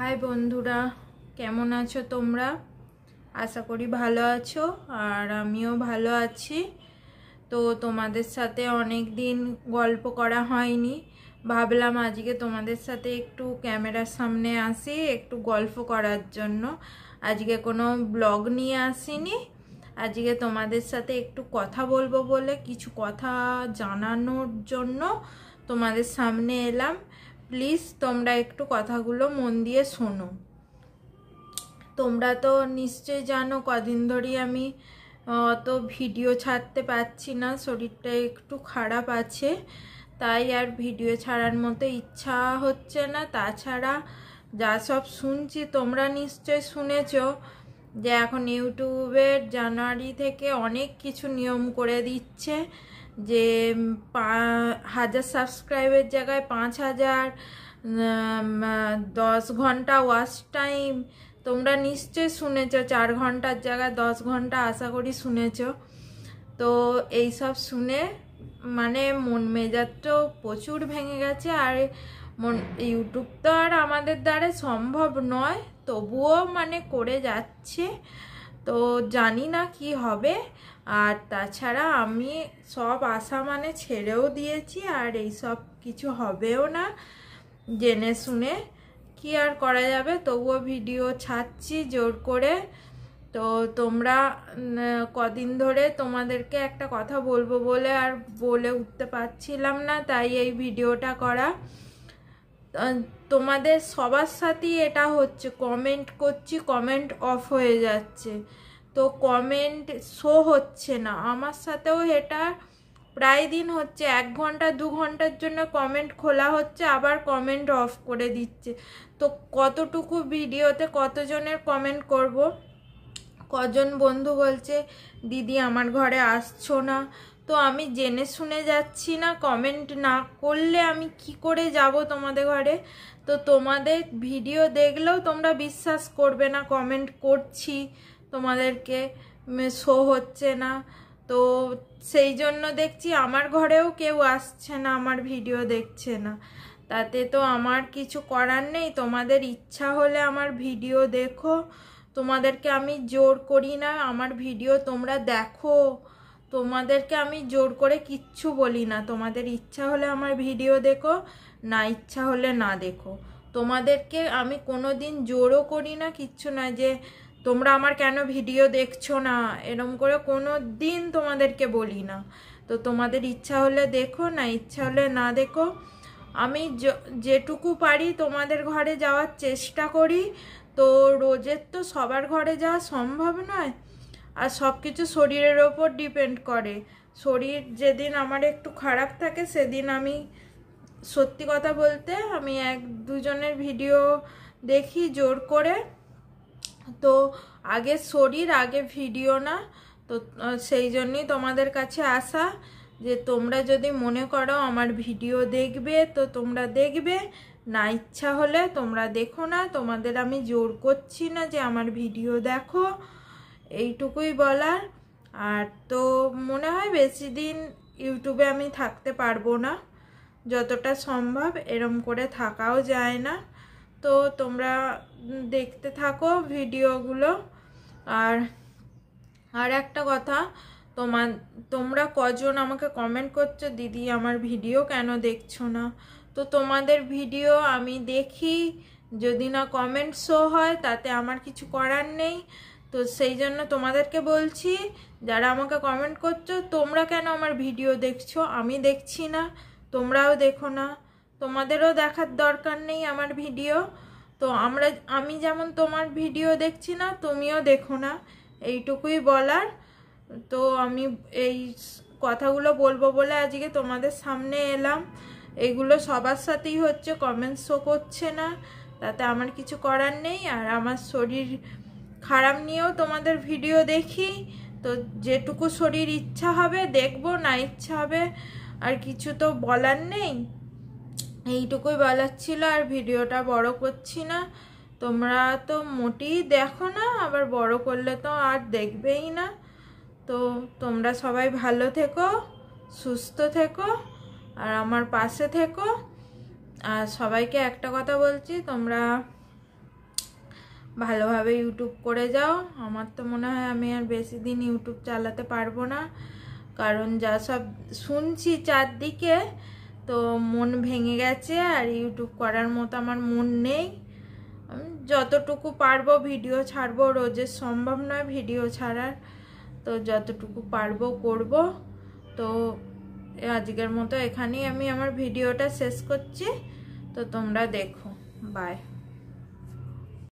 high বন্ধুরা কেমন আছো তোমরা আশা করি ভালো আছো আর আমিও ভালো আছি তো তোমাদের সাথে অনেক দিন গল্প করা হয়নি ভাবলাম আজকে তোমাদের সাথে একটু ক্যামেরার সামনে আসি একটু গল্প করার জন্য আজকে কোনো ব্লগ নিয়ে আসিনি আজকে তোমাদের সাথে একটু কথা বলবো বলে কিছু কথা জানানোর জন্য তোমাদের সামনে এলাম প্লিজ তোমরা একটু কথাগুলো মন দিয়ে শোনো তোমরা তো নিশ্চয়ই জানো কদিন ধরেই আমি অত ভিডিও ছাড়তে পারছি না শরীরটা একটু খারাপ আছে তাই আর ভিডিও ছাড়ার মতো ইচ্ছা হচ্ছে না তাছাড়া যা সব শুনছি তোমরা নিশ্চয় শুনেছ যে এখন ইউটিউবের জানুয়ারি থেকে অনেক কিছু নিয়ম করে দিচ্ছে যে হাজার সাবস্ক্রাইবের জায়গায় পাঁচ হাজার দশ ঘন্টা ওয়াচ টাইম তোমরা নিশ্চয়ই শুনেছ চার ঘন্টার জায়গায় দশ ঘন্টা আশা করি শুনেছ তো এই সব শুনে মানে মন তো প্রচুর ভেঙে গেছে আর মন ইউটিউব তো আর আমাদের দ্বারা সম্ভব নয় তবুও মানে করে যাচ্ছে তো জানি না কি হবে আর তাছাড়া আমি সব আশা মানে ছেড়েও দিয়েছি আর এই সব কিছু হবেও না জেনে শুনে কি আর করা যাবে তবুও ভিডিও ছাড়ছি জোর করে তো তোমরা কদিন ধরে তোমাদেরকে একটা কথা বলবো বলে আর বলে উঠতে পারছিলাম না তাই এই ভিডিওটা করা তোমাদের সবার সাথেই এটা হচ্ছে কমেন্ট করছি কমেন্ট অফ হয়ে যাচ্ছে তো কমেন্ট শো হচ্ছে না আমার সাথেও এটা প্রায় দিন হচ্ছে এক ঘন্টা দু ঘন্টার জন্য কমেন্ট খোলা হচ্ছে আবার কমেন্ট অফ করে দিচ্ছে তো কতটুকু ভিডিওতে কতজনের কমেন্ট করব কজন বন্ধু বলছে দিদি আমার ঘরে আসছো না তো আমি জেনে শুনে যাচ্ছি না কমেন্ট না করলে আমি কি করে যাব তোমাদের ঘরে তো তোমাদের ভিডিও দেখলেও তোমরা বিশ্বাস করবে না কমেন্ট করছি তোমাদেরকে শো হচ্ছে না তো সেই জন্য দেখছি আমার ঘরেও কেউ আসছে না আমার ভিডিও দেখছে না তাতে তো আমার কিছু করার নেই তোমাদের ইচ্ছা হলে আমার ভিডিও দেখো তোমাদেরকে আমি জোর করি না আমার ভিডিও তোমরা দেখো তোমাদেরকে আমি জোর করে কিচ্ছু বলি না তোমাদের ইচ্ছা হলে আমার ভিডিও দেখো না ইচ্ছা হলে না দেখো তোমাদেরকে আমি কোনো দিন জোরও করি না কিচ্ছু না যে তোমরা আমার কেন ভিডিও দেখছো না এরম করে কোনো দিন তোমাদেরকে বলি না তো তোমাদের ইচ্ছা হলে দেখো না ইচ্ছা হলে না দেখো আমি যেটুকু পারি তোমাদের ঘরে যাওয়ার চেষ্টা করি তো রোজের তো সবার ঘরে যাওয়া সম্ভব নয় আর সব কিছু শরীরের ওপর ডিপেন্ড করে শরীর যেদিন আমার একটু খারাপ থাকে সেদিন আমি সত্যি কথা বলতে আমি এক দুজনের ভিডিও দেখি জোর করে তো আগে শরীর আগে ভিডিও না তো সেই জন্যই তোমাদের কাছে আসা যে তোমরা যদি মনে করো আমার ভিডিও দেখবে তো তোমরা দেখবে না ইচ্ছা হলে তোমরা দেখো না তোমাদের আমি জোর করছি না যে আমার ভিডিও দেখো এইটুকুই বলার আর তো মনে হয় বেশি দিন ইউটিউবে আমি থাকতে পারবো না যতটা সম্ভব এরম করে থাকাও যায় না তো তোমরা দেখতে থাকো ভিডিওগুলো আর আর একটা কথা তোমার তোমরা কজন আমাকে কমেন্ট করছো দিদি আমার ভিডিও কেন দেখছো না তো তোমাদের ভিডিও আমি দেখি যদি না কমেন্ট শো হয় তাতে আমার কিছু করার নেই তো সেই জন্য তোমাদেরকে বলছি যারা আমাকে কমেন্ট করছো তোমরা কেন আমার ভিডিও দেখছো আমি দেখছি না তোমরাও দেখো না তোমাদেরও দেখার দরকার নেই আমার ভিডিও তো আমরা আমি যেমন তোমার ভিডিও দেখছি না তুমিও দেখো না এইটুকুই বলার তো আমি এই কথাগুলো বলবো বলে আজকে তোমাদের সামনে এলাম এগুলো সবার সাথেই হচ্ছে কমেন্ট শো করছে না তাতে আমার কিছু করার নেই আর আমার শরীর খারাপ নিয়েও তোমাদের ভিডিও দেখি তো যেটুকু শরীর ইচ্ছা হবে দেখব না ইচ্ছা হবে আর কিছু তো বলার নেই এইটুকুই বলার ছিল আর ভিডিওটা বড় করছি না তোমরা তো মোটেই দেখো না আবার বড় করলে তো আর দেখবেই না তো তোমরা সবাই ভালো থেকো সুস্থ থেকো আর আমার পাশে থেকো আর সবাইকে একটা কথা বলছি তোমরা ভালোভাবে ইউটিউব করে যাও আমার তো মনে হয় আমি আর বেশি দিন ইউটিউব চালাতে পারবো না কারণ যা সব শুনছি চারদিকে তো মন ভেঙে গেছে আর ইউটিউব করার মতো আমার মন নেই যতটুকু পারবো ভিডিও ছাড়বো রোজের সম্ভব নয় ভিডিও ছাড়ার তো যতটুকু পারবো করব তো আজকের মতো এখানেই আমি আমার ভিডিওটা শেষ করছি তো তোমরা দেখো বাই